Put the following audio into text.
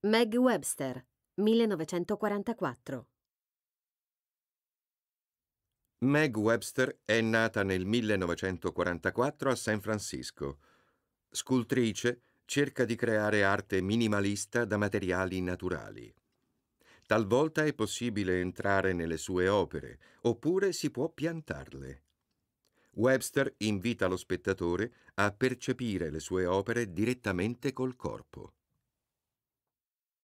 Meg Webster, 1944. Meg Webster è nata nel 1944 a San Francisco. Scultrice, cerca di creare arte minimalista da materiali naturali. Talvolta è possibile entrare nelle sue opere, oppure si può piantarle. Webster invita lo spettatore a percepire le sue opere direttamente col corpo.